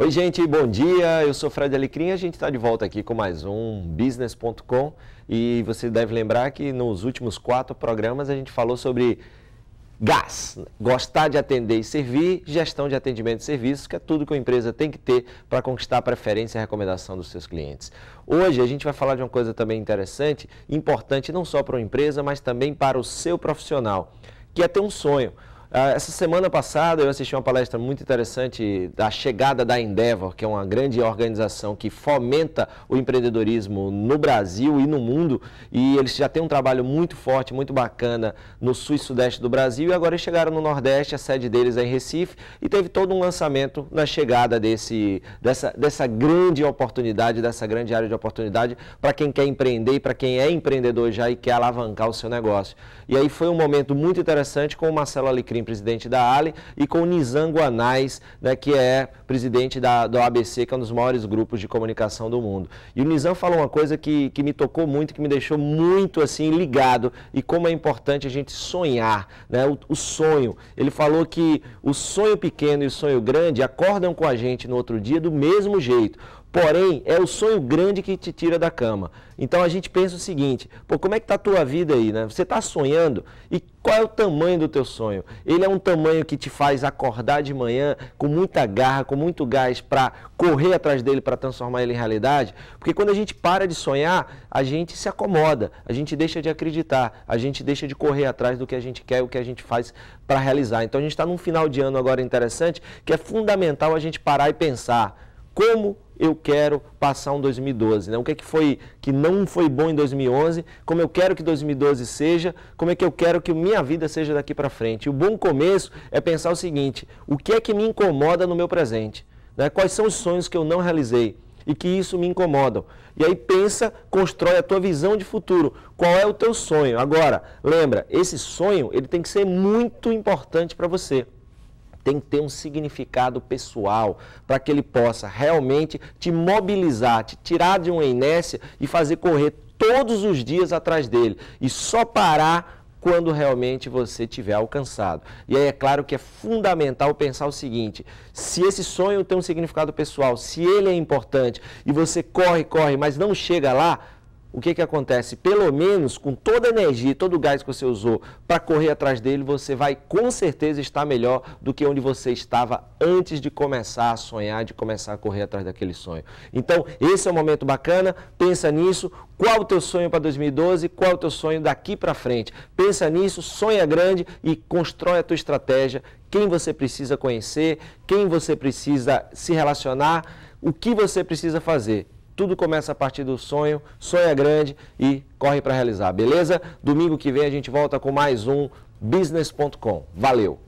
Oi, gente, bom dia. Eu sou Fred Alecrim. A gente está de volta aqui com mais um Business.com. E você deve lembrar que nos últimos quatro programas a gente falou sobre gás, gostar de atender e servir, gestão de atendimento e serviços, que é tudo que a empresa tem que ter para conquistar a preferência e a recomendação dos seus clientes. Hoje a gente vai falar de uma coisa também interessante, importante não só para uma empresa, mas também para o seu profissional, que é ter um sonho. Ah, essa semana passada eu assisti uma palestra muito interessante da chegada da Endeavor, que é uma grande organização que fomenta o empreendedorismo no Brasil e no mundo. E eles já têm um trabalho muito forte, muito bacana no sul e sudeste do Brasil. E agora eles chegaram no Nordeste, a sede deles é em Recife. E teve todo um lançamento na chegada desse, dessa, dessa grande oportunidade, dessa grande área de oportunidade para quem quer empreender e para quem é empreendedor já e quer alavancar o seu negócio. E aí foi um momento muito interessante com o Marcelo Alecrim presidente da ALE, e com Nizam Guanais, né, que é presidente da, do ABC, que é um dos maiores grupos de comunicação do mundo. E o Nizam falou uma coisa que, que me tocou muito, que me deixou muito assim ligado, e como é importante a gente sonhar, né, o, o sonho. Ele falou que o sonho pequeno e o sonho grande acordam com a gente no outro dia do mesmo jeito porém é o sonho grande que te tira da cama. Então a gente pensa o seguinte, pô, como é que tá a tua vida aí, né? Você está sonhando e qual é o tamanho do teu sonho? Ele é um tamanho que te faz acordar de manhã com muita garra, com muito gás para correr atrás dele para transformar ele em realidade? Porque quando a gente para de sonhar, a gente se acomoda, a gente deixa de acreditar, a gente deixa de correr atrás do que a gente quer, o que a gente faz para realizar. Então a gente está num final de ano agora interessante que é fundamental a gente parar e pensar como eu quero passar um 2012, né? O que é que foi que não foi bom em 2011, como eu quero que 2012 seja, como é que eu quero que minha vida seja daqui para frente. E o bom começo é pensar o seguinte: o que é que me incomoda no meu presente? Né? Quais são os sonhos que eu não realizei? e que isso me incomoda. E aí pensa, constrói a tua visão de futuro. Qual é o teu sonho? Agora, lembra, esse sonho ele tem que ser muito importante para você tem que ter um significado pessoal para que ele possa realmente te mobilizar, te tirar de uma inércia e fazer correr todos os dias atrás dele e só parar quando realmente você tiver alcançado. E aí é claro que é fundamental pensar o seguinte: se esse sonho tem um significado pessoal, se ele é importante e você corre, corre, mas não chega lá, o que, que acontece? Pelo menos com toda a energia, todo o gás que você usou para correr atrás dele, você vai com certeza estar melhor do que onde você estava antes de começar a sonhar, de começar a correr atrás daquele sonho. Então, esse é um momento bacana, pensa nisso. Qual o teu sonho para 2012? Qual o teu sonho daqui para frente? Pensa nisso, sonha grande e constrói a tua estratégia, quem você precisa conhecer, quem você precisa se relacionar, o que você precisa fazer tudo começa a partir do sonho, sonha grande e corre para realizar, beleza? Domingo que vem a gente volta com mais um business.com. Valeu!